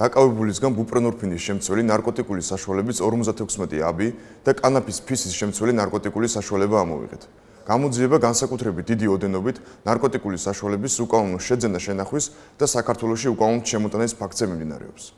დაკავებულისგან ბუპრენორფინის შემცველი ნარკოტიკული საშუალებით 56 აბი და კანაფის ფისის შემცველი ნარკოტიკული საშუალება ამოიღეთ. გამოძიება განსაკუთრებით დიდი ოდენობით ნარკოტიკული საშუალების უკანონო შეძენა-შენახვის და საქართველოში უკანონო შემოტანის ფაქტზე მიმდინარეობს.